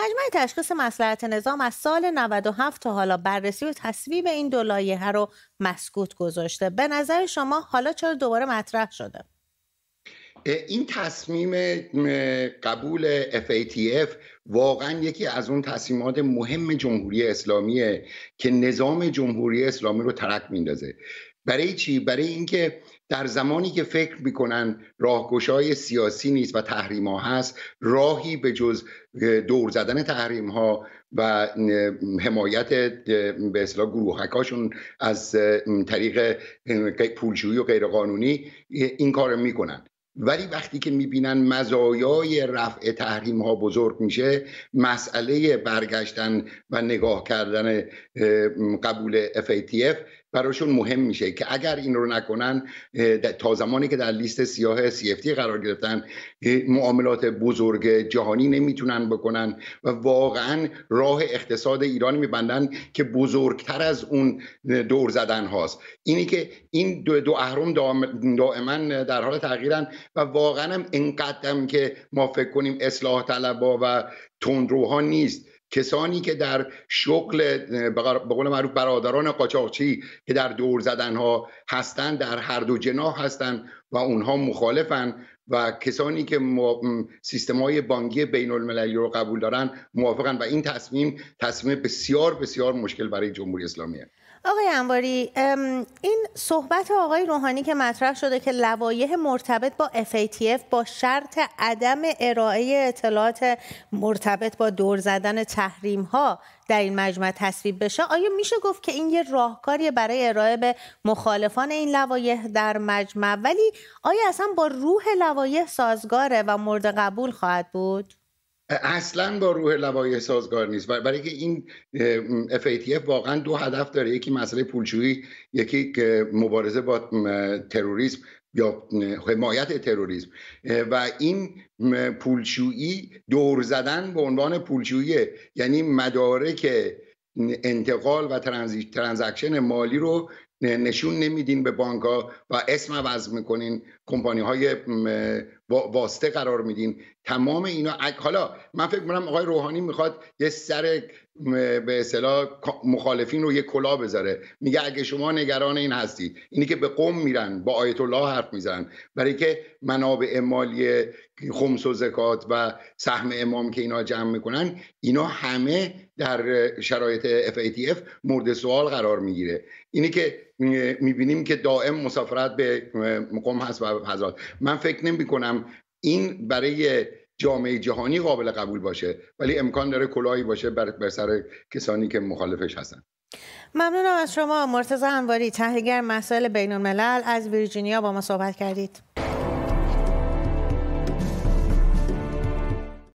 مجمع تشخیص مسلحت نظام از سال 97 تا حالا بررسی و تصویب این دو لایحه رو مسکوت گذاشته به نظر شما حالا چرا دوباره مطرح شده این تصمیم قبول FATF واقعا یکی از اون تصمیمات مهم جمهوری اسلامیه که نظام جمهوری اسلامی رو ترک میندازه برای چی برای اینکه در زمانی که فکر میکنن راهگشای سیاسی نیست و تحریم ها هست راهی به جز دور زدن تحریم ها و حمایت به گروه گروهکاشون از طریق پولشویی و غیرقانونی این کار میکنن ولی وقتی که میبینن مزایای رفع تحریم ها بزرگ میشه مسئله برگشتن و نگاه کردن قبول FATF براشون مهم میشه که اگر این رو نکنن تا زمانی که در لیست سیاه سی قرار گرفتن معاملات بزرگ جهانی نمیتونن بکنن و واقعا راه اقتصاد ایرانی میبندن که بزرگتر از اون دور زدن هاست اینی که این دو, دو اهرم دائما در حال تغییرن و واقعا هم انقدرم که ما فکر کنیم اصلاح طلبا و تندروها نیست کسانی که در شغل به قول معروف برادران قاچاقچی که در دور زدن ها هستند در هر دو جناح هستند و اونها مخالفن و کسانی که سیستم های بانکی بین المللی رو قبول دارن موافقن و این تصمیم تصمیم بسیار بسیار مشکل برای جمهوری اسلامیه آقای انواری این صحبت آقای روحانی که مطرح شده که لوایح مرتبط با FATF با شرط عدم ارائه اطلاعات مرتبط با دور زدن تحریم ها در این مجمع تصویب بشه آیا میشه گفت که این یه راهکاری برای ارائه به مخالفان این لوایح در مجمع ولی آیا اصلا با روح لوایح سازگاره و مورد قبول خواهد بود اصلا با روح لوایح سازگار نیست برای که این FATF واقعا دو هدف داره یکی مسئله پولشویی یکی مبارزه با تروریسم یا حمایت تروریسم و این پولشویی دور زدن به عنوان پولشویی یعنی مدارک انتقال و ترانزکشن مالی رو نشون نمیدین به بانک ها و اسم عوض میکنین کمپانی های واسطه قرار میدین تمام اینا حالا من فکر میکنم آقای روحانی میخواد یه سر به اصطلاح مخالفین رو یه کلا بذاره میگه اگه شما نگران این هستید اینی که به قوم میرن با آیت الله حرف میزنن برای که منابع مالی خمس و زکات و سهم امام که اینا جمع میکنن اینا همه در شرایط FATF مورد سوال قرار میگیره اینی که میبینیم که دائم مسافرت به مقام هست و حضرات من فکر نمی کنم این برای جامعه جهانی قابل قبول باشه ولی امکان داره کلاهی باشه بر, سر کسانی که مخالفش هستن ممنونم از شما مرتضی انواری تحلیلگر مسائل بین الملل از ویرجینیا با ما صحبت کردید